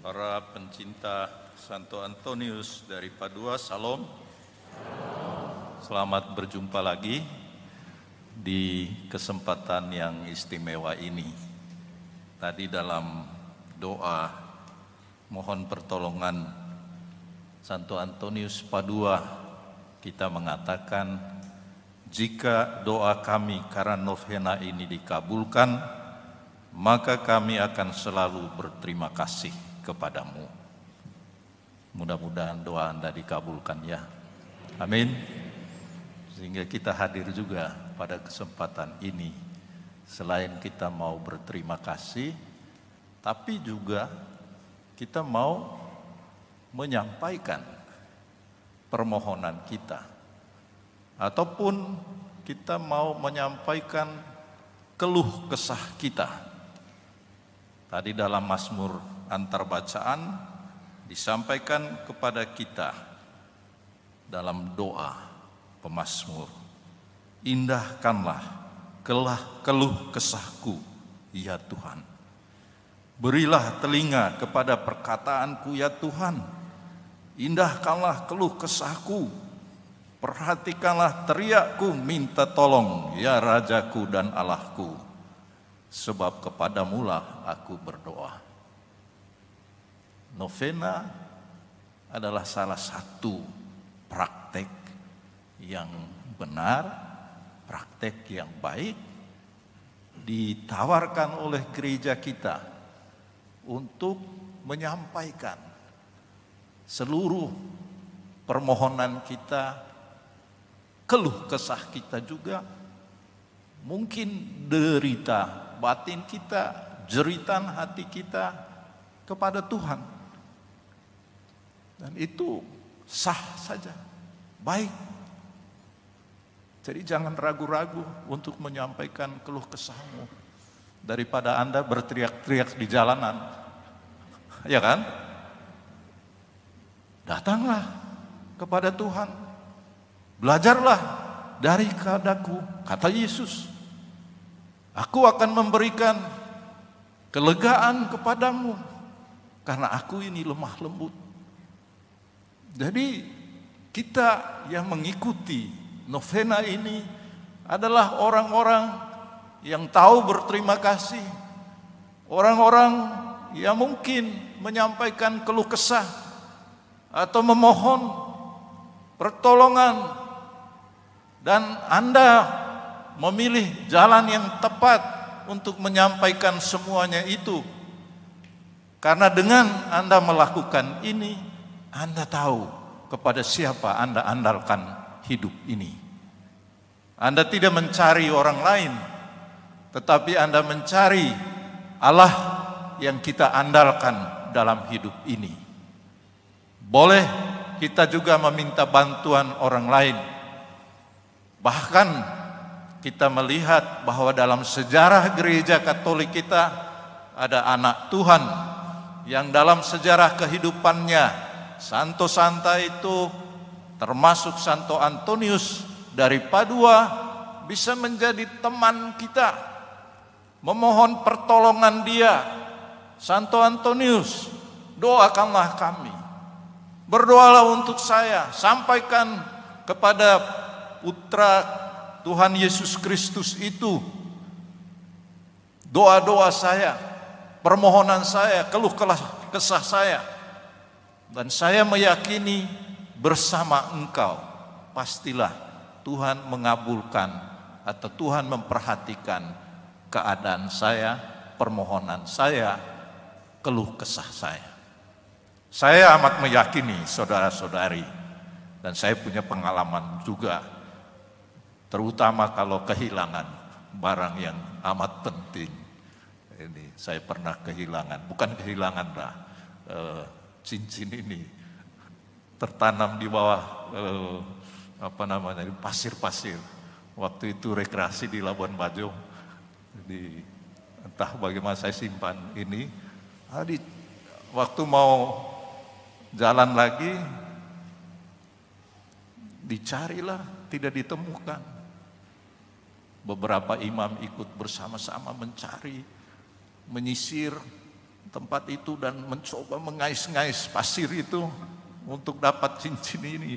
para pencinta Santo Antonius dari Padua, Salam. Selamat berjumpa lagi di kesempatan yang istimewa ini. Tadi dalam doa mohon pertolongan Santo Antonius Padua kita mengatakan jika doa kami karena novena ini dikabulkan maka kami akan selalu berterima kasih kepadamu. Mudah-mudahan doa Anda dikabulkan ya. Amin. Sehingga kita hadir juga pada kesempatan ini. Selain kita mau berterima kasih, tapi juga kita mau menyampaikan permohonan kita. Ataupun kita mau menyampaikan keluh kesah kita. Tadi dalam Mazmur antar bacaan disampaikan kepada kita dalam doa Pemasmur. Indahkanlah kelah keluh kesahku, ya Tuhan. Berilah telinga kepada perkataanku, ya Tuhan. Indahkanlah keluh kesahku, Perhatikanlah teriakku minta tolong ya Rajaku dan Allahku. Sebab kepadamulah aku berdoa. Novena adalah salah satu praktek yang benar, praktek yang baik ditawarkan oleh gereja kita untuk menyampaikan seluruh permohonan kita, keluh kesah kita juga, mungkin derita batin kita, jeritan hati kita kepada Tuhan. Dan itu sah saja, baik. Jadi jangan ragu-ragu untuk menyampaikan keluh kesahmu daripada Anda berteriak-teriak di jalanan. Ya kan? Datanglah kepada Tuhan. Belajarlah dari kadaku, kata Yesus. Aku akan memberikan kelegaan kepadamu karena aku ini lemah lembut jadi kita yang mengikuti novena ini adalah orang-orang yang tahu berterima kasih, orang-orang yang mungkin menyampaikan keluh kesah atau memohon pertolongan dan Anda memilih jalan yang tepat untuk menyampaikan semuanya itu. Karena dengan Anda melakukan ini, anda tahu kepada siapa Anda andalkan hidup ini. Anda tidak mencari orang lain, tetapi Anda mencari Allah yang kita andalkan dalam hidup ini. Boleh kita juga meminta bantuan orang lain. Bahkan kita melihat bahwa dalam sejarah gereja Katolik kita ada anak Tuhan yang dalam sejarah kehidupannya Santo Santa itu termasuk Santo Antonius dari Padua bisa menjadi teman kita memohon pertolongan dia Santo Antonius doakanlah kami berdoalah untuk saya sampaikan kepada putra Tuhan Yesus Kristus itu doa-doa saya permohonan saya keluh kesah saya dan saya meyakini bersama engkau pastilah Tuhan mengabulkan atau Tuhan memperhatikan keadaan saya, permohonan saya, keluh kesah saya. Saya amat meyakini saudara-saudari dan saya punya pengalaman juga terutama kalau kehilangan barang yang amat penting. Ini saya pernah kehilangan, bukan kehilangan lah, eh, cincin ini tertanam di bawah eh, apa namanya pasir-pasir. Waktu itu rekreasi di Labuan Bajo, di entah bagaimana saya simpan ini. Tadi waktu mau jalan lagi, dicarilah tidak ditemukan. Beberapa imam ikut bersama-sama mencari, menyisir, tempat itu dan mencoba mengais-ngais pasir itu untuk dapat cincin ini.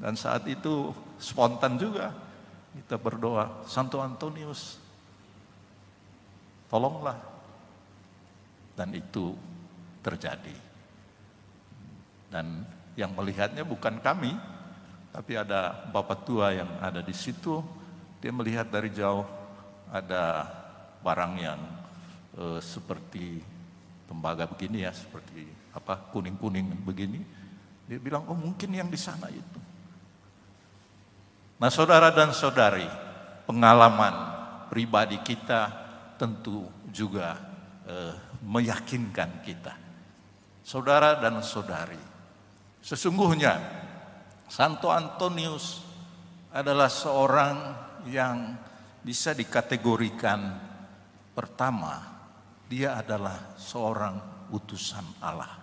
Dan saat itu spontan juga kita berdoa, Santo Antonius, tolonglah. Dan itu terjadi. Dan yang melihatnya bukan kami, tapi ada bapak tua yang ada di situ, dia melihat dari jauh ada barang yang eh, seperti tembaga begini ya, seperti apa kuning-kuning begini. Dia bilang, oh mungkin yang di sana itu. Nah saudara dan saudari, pengalaman pribadi kita tentu juga eh, meyakinkan kita. Saudara dan saudari, sesungguhnya Santo Antonius adalah seorang yang bisa dikategorikan pertama dia adalah seorang utusan Allah.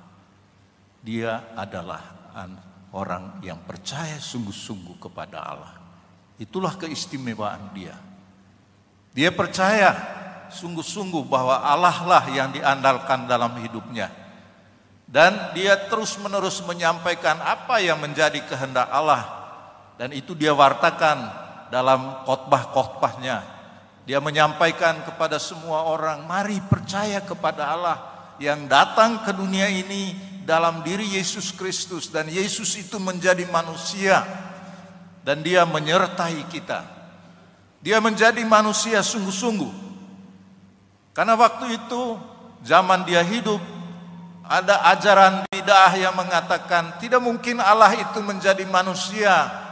Dia adalah orang yang percaya sungguh-sungguh kepada Allah. Itulah keistimewaan dia. Dia percaya sungguh-sungguh bahwa Allah lah yang diandalkan dalam hidupnya. Dan dia terus-menerus menyampaikan apa yang menjadi kehendak Allah dan itu dia wartakan dalam khotbah-khotbahnya dia menyampaikan kepada semua orang, mari percaya kepada Allah yang datang ke dunia ini dalam diri Yesus Kristus dan Yesus itu menjadi manusia dan dia menyertai kita. Dia menjadi manusia sungguh-sungguh. Karena waktu itu zaman dia hidup ada ajaran bidah yang mengatakan tidak mungkin Allah itu menjadi manusia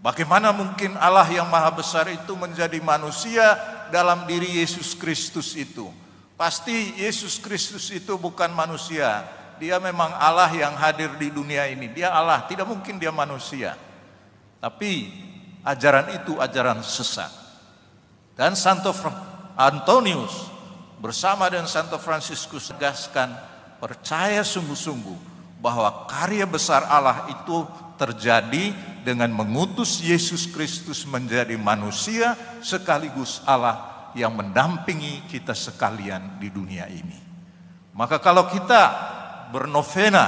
Bagaimana mungkin Allah yang maha besar itu menjadi manusia dalam diri Yesus Kristus itu? Pasti Yesus Kristus itu bukan manusia. Dia memang Allah yang hadir di dunia ini. Dia Allah, tidak mungkin dia manusia. Tapi ajaran itu ajaran sesat. Dan Santo Antonius bersama dengan Santo Fransiskus tegaskan percaya sungguh-sungguh bahwa karya besar Allah itu terjadi dengan mengutus Yesus Kristus menjadi manusia sekaligus Allah yang mendampingi kita sekalian di dunia ini. Maka kalau kita bernovena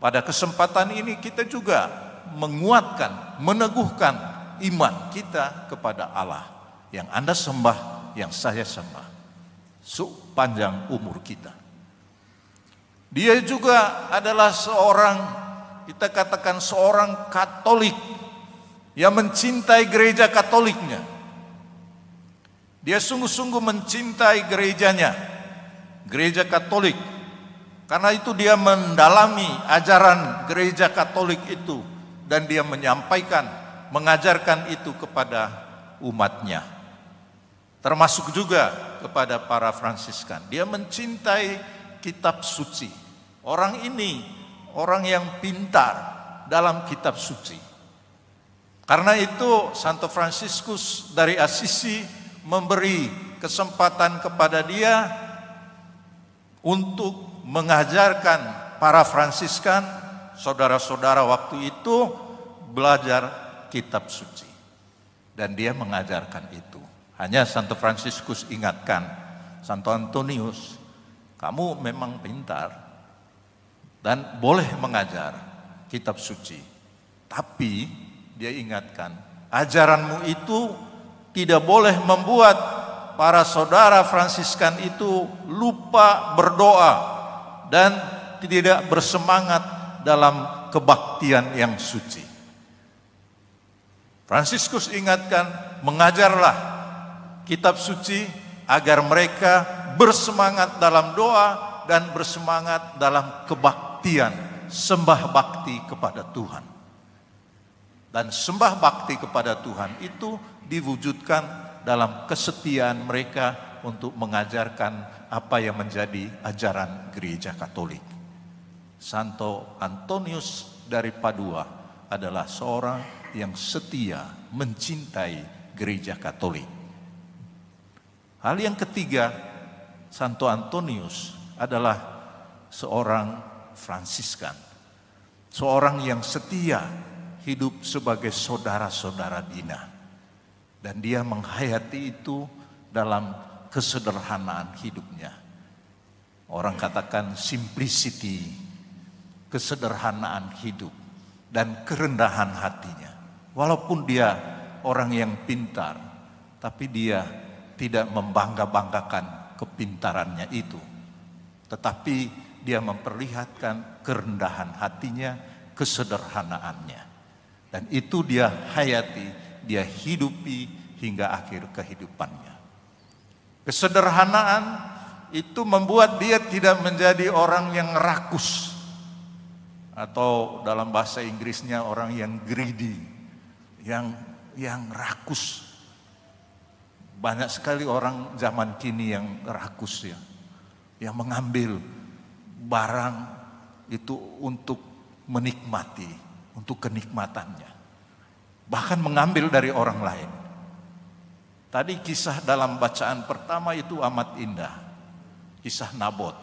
pada kesempatan ini kita juga menguatkan, meneguhkan iman kita kepada Allah yang Anda sembah, yang saya sembah. Sepanjang umur kita. Dia juga adalah seorang kita katakan seorang Katolik yang mencintai gereja Katoliknya. Dia sungguh-sungguh mencintai gerejanya, gereja Katolik. Karena itu dia mendalami ajaran gereja Katolik itu dan dia menyampaikan, mengajarkan itu kepada umatnya. Termasuk juga kepada para Fransiskan. Dia mencintai kitab suci. Orang ini orang yang pintar dalam kitab suci. Karena itu Santo Fransiskus dari Assisi memberi kesempatan kepada dia untuk mengajarkan para Fransiskan saudara-saudara waktu itu belajar kitab suci. Dan dia mengajarkan itu. Hanya Santo Fransiskus ingatkan, Santo Antonius, kamu memang pintar, dan boleh mengajar kitab suci. Tapi dia ingatkan, ajaranmu itu tidak boleh membuat para saudara Fransiskan itu lupa berdoa dan tidak bersemangat dalam kebaktian yang suci. Fransiskus ingatkan, mengajarlah kitab suci agar mereka bersemangat dalam doa dan bersemangat dalam kebaktian pengabdian, sembah bakti kepada Tuhan. Dan sembah bakti kepada Tuhan itu diwujudkan dalam kesetiaan mereka untuk mengajarkan apa yang menjadi ajaran gereja Katolik. Santo Antonius dari Padua adalah seorang yang setia mencintai gereja Katolik. Hal yang ketiga, Santo Antonius adalah seorang Fransiskan. Seorang yang setia hidup sebagai saudara-saudara Dina. Dan dia menghayati itu dalam kesederhanaan hidupnya. Orang katakan simplicity, kesederhanaan hidup dan kerendahan hatinya. Walaupun dia orang yang pintar, tapi dia tidak membangga-banggakan kepintarannya itu. Tetapi dia memperlihatkan kerendahan hatinya, kesederhanaannya. Dan itu dia hayati, dia hidupi hingga akhir kehidupannya. Kesederhanaan itu membuat dia tidak menjadi orang yang rakus atau dalam bahasa Inggrisnya orang yang greedy, yang yang rakus. Banyak sekali orang zaman kini yang rakus ya, yang mengambil barang itu untuk menikmati, untuk kenikmatannya. Bahkan mengambil dari orang lain. Tadi kisah dalam bacaan pertama itu amat indah. Kisah Nabot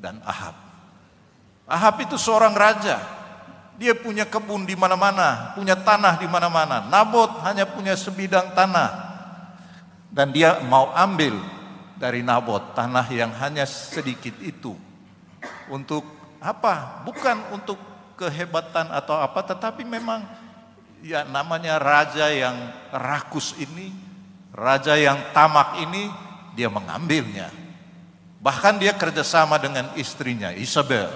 dan Ahab. Ahab itu seorang raja. Dia punya kebun di mana-mana, punya tanah di mana-mana. Nabot hanya punya sebidang tanah. Dan dia mau ambil dari Nabot tanah yang hanya sedikit itu untuk apa? Bukan untuk kehebatan atau apa, tetapi memang ya namanya raja yang rakus ini, raja yang tamak ini, dia mengambilnya. Bahkan dia kerjasama dengan istrinya Isabel.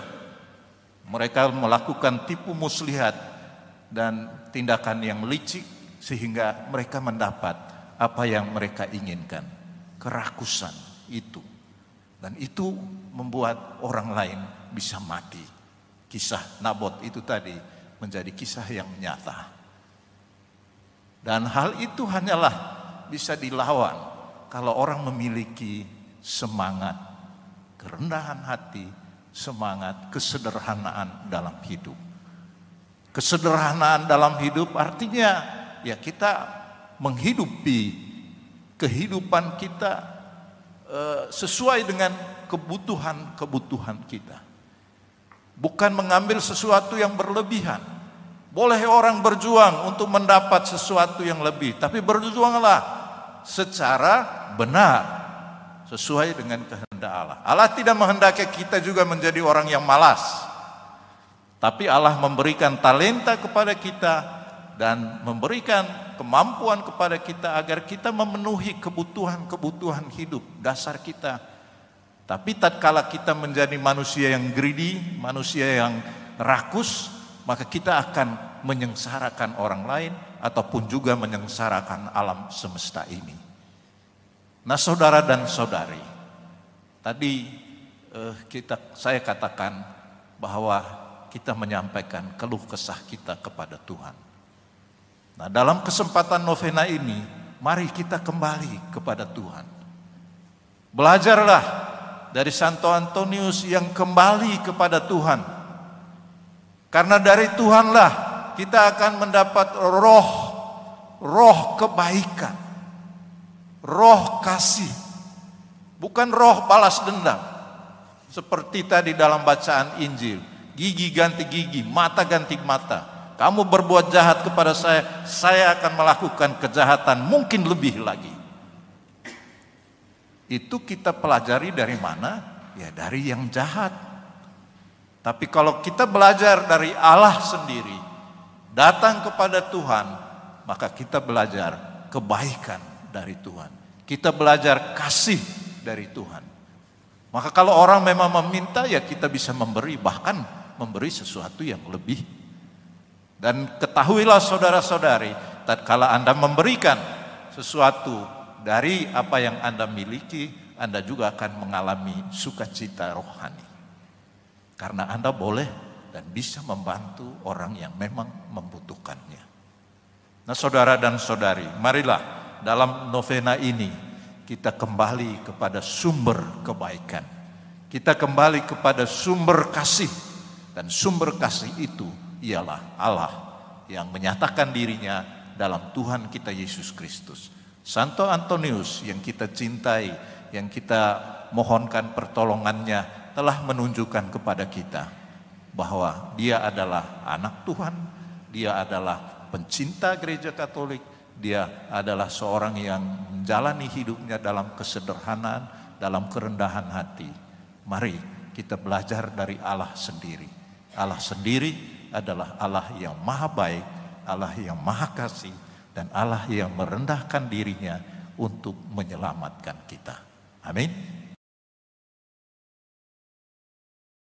Mereka melakukan tipu muslihat dan tindakan yang licik sehingga mereka mendapat apa yang mereka inginkan. Kerakusan itu. Dan itu membuat orang lain bisa mati. Kisah Nabot itu tadi menjadi kisah yang nyata. Dan hal itu hanyalah bisa dilawan kalau orang memiliki semangat kerendahan hati, semangat kesederhanaan dalam hidup. Kesederhanaan dalam hidup artinya ya kita menghidupi kehidupan kita Eh, sesuai dengan kebutuhan-kebutuhan kita. Bukan mengambil sesuatu yang berlebihan. Boleh orang berjuang untuk mendapat sesuatu yang lebih, tapi berjuanglah secara benar sesuai dengan kehendak Allah. Allah tidak menghendaki kita juga menjadi orang yang malas. Tapi Allah memberikan talenta kepada kita dan memberikan kemampuan kepada kita agar kita memenuhi kebutuhan-kebutuhan hidup dasar kita. Tapi tatkala kita menjadi manusia yang greedy, manusia yang rakus, maka kita akan menyengsarakan orang lain ataupun juga menyengsarakan alam semesta ini. Nah, saudara dan saudari, tadi eh, kita saya katakan bahwa kita menyampaikan keluh kesah kita kepada Tuhan. Nah, dalam kesempatan novena ini, mari kita kembali kepada Tuhan. Belajarlah dari Santo Antonius yang kembali kepada Tuhan. Karena dari Tuhanlah kita akan mendapat roh roh kebaikan, roh kasih, bukan roh balas dendam. Seperti tadi dalam bacaan Injil, gigi ganti gigi, mata ganti mata. Kamu berbuat jahat kepada saya, saya akan melakukan kejahatan mungkin lebih lagi. Itu kita pelajari dari mana? Ya dari yang jahat. Tapi kalau kita belajar dari Allah sendiri, datang kepada Tuhan, maka kita belajar kebaikan dari Tuhan. Kita belajar kasih dari Tuhan. Maka kalau orang memang meminta ya kita bisa memberi bahkan memberi sesuatu yang lebih dan ketahuilah saudara-saudari, tatkala Anda memberikan sesuatu dari apa yang Anda miliki, Anda juga akan mengalami sukacita rohani. Karena Anda boleh dan bisa membantu orang yang memang membutuhkannya. Nah saudara dan saudari, marilah dalam novena ini kita kembali kepada sumber kebaikan. Kita kembali kepada sumber kasih. Dan sumber kasih itu ialah Allah yang menyatakan dirinya dalam Tuhan kita Yesus Kristus. Santo Antonius yang kita cintai, yang kita mohonkan pertolongannya telah menunjukkan kepada kita bahwa dia adalah anak Tuhan, dia adalah pencinta gereja Katolik, dia adalah seorang yang menjalani hidupnya dalam kesederhanaan, dalam kerendahan hati. Mari kita belajar dari Allah sendiri. Allah sendiri adalah Allah yang maha baik, Allah yang maha kasih, dan Allah yang merendahkan dirinya untuk menyelamatkan kita. Amin.